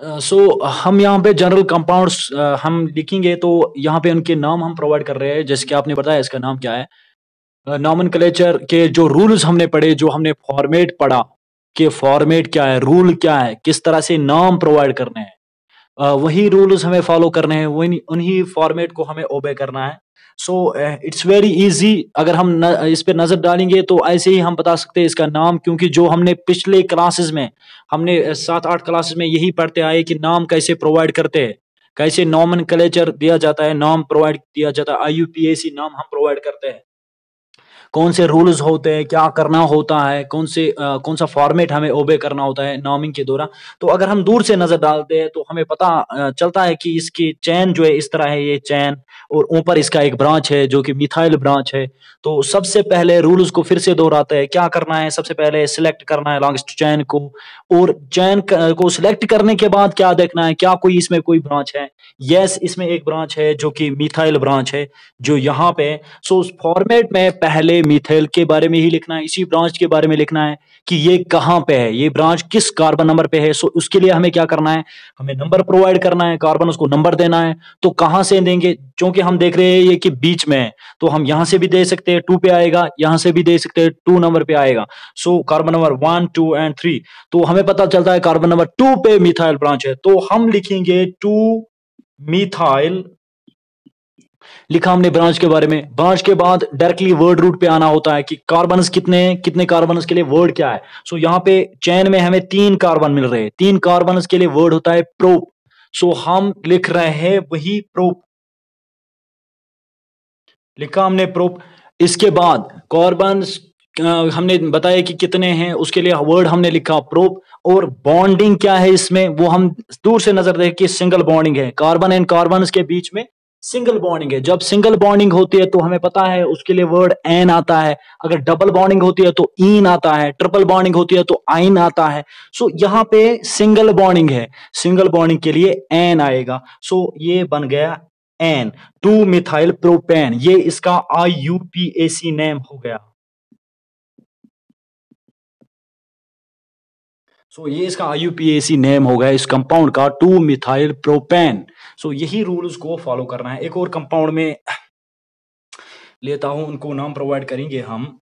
सो uh, so, हम यहाँ पे जनरल कंपाउंड्स uh, हम लिखेंगे तो यहाँ पे उनके नाम हम प्रोवाइड कर रहे हैं जैसे कि आपने बताया इसका नाम क्या है नॉमन कलेचर के जो रूल्स हमने पढ़े जो हमने फॉर्मेट पढ़ा कि फॉर्मेट क्या है रूल क्या है किस तरह से नाम प्रोवाइड करने हैं वही रूल्स हमें फॉलो करने हैं वही उन्हीं फॉर्मेट को हमें ओबे करना है सो इट्स वेरी इजी अगर हम न, इस पर नजर डालेंगे तो ऐसे ही हम बता सकते हैं इसका नाम क्योंकि जो हमने पिछले क्लासेस में हमने सात आठ क्लासेस में यही पढ़ते आए कि नाम कैसे प्रोवाइड करते हैं कैसे नॉमन कलेचर दिया जाता है नाम प्रोवाइड किया जाता है आई नाम हम प्रोवाइड करते हैं कौन से रूल्स होते हैं क्या करना होता है कौन से आ, कौन सा फॉर्मेट हमें ओबे करना होता है नॉमिंग के दौरान तो अगर हम दूर से नजर डालते हैं तो हमें पता चलता है कि इसकी चैन जो है इस तरह है ये चैन और ऊपर इसका एक ब्रांच है जो कि मिथाइल ब्रांच है तो सबसे पहले रूल्स को फिर से दोहराते हैं क्या करना है सबसे पहले सिलेक्ट करना है लॉन्गेस्ट चैन को और चैन को सिलेक्ट करने के बाद क्या देखना है क्या कोई इसमें कोई ब्रांच है यस इसमें एक ब्रांच है जो कि मिथाइल ब्रांच है जो यहाँ पे सो फॉर्मेट में पहले पहले मिथेल के बारे में ही लिखना है इसी ब्रांच के बारे में लिखना है कि ये कहां पे है ये ब्रांच किस कार्बन नंबर पे है सो उसके लिए हमें क्या करना है हमें नंबर प्रोवाइड करना है कार्बन उसको नंबर देना है तो कहां से देंगे क्योंकि हम देख रहे हैं ये कि बीच में है तो हम यहां से भी दे सकते हैं टू पे आएगा यहां से भी दे सकते हैं टू नंबर पे आएगा so carbon number one two and three तो हमें पता चलता है कार्बन नंबर टू पे मिथाइल ब्रांच है तो हम लिखेंगे टू मिथाइल लिखा हमने ब्रांच के बारे में ब्रांच के बाद डायरेक्टली वर्ड रूट पे आना होता है कि कार्बन कितने हैं कितने कार्बन के लिए वर्ड क्या है सो so, यहाँ पे चैन में हमें तीन कार्बन मिल रहे हैं तीन कार्बन के लिए वर्ड होता है प्रोप सो so, हम लिख रहे हैं वही प्रोप लिखा हमने प्रोप इसके बाद कार्बन हमने बताया कि कितने हैं उसके लिए वर्ड हमने लिखा प्रोप और बॉन्डिंग क्या है इसमें वो हम दूर से नजर देखिए कि सिंगल बॉन्डिंग है कार्बन एंड कार्बन के बीच में सिंगल बॉन्डिंग है जब सिंगल बॉन्डिंग होती है तो हमें पता है उसके लिए वर्ड एन आता है अगर डबल बॉन्डिंग होती है तो इन आता है ट्रिपल बॉन्डिंग होती है तो आइन आता है सो so, यहाँ पे सिंगल बॉन्डिंग है सिंगल बॉन्डिंग के लिए एन आएगा सो so, ये बन गया एन टू मिथाइल प्रोपेन ये इसका आई यू पी नेम हो गया सो ये इसका आई नेम होगा इस कंपाउंड का टू मिथाइल प्रोपेन सो यही रूल्स को फॉलो करना है एक और कंपाउंड में लेता हूं उनको नाम प्रोवाइड करेंगे हम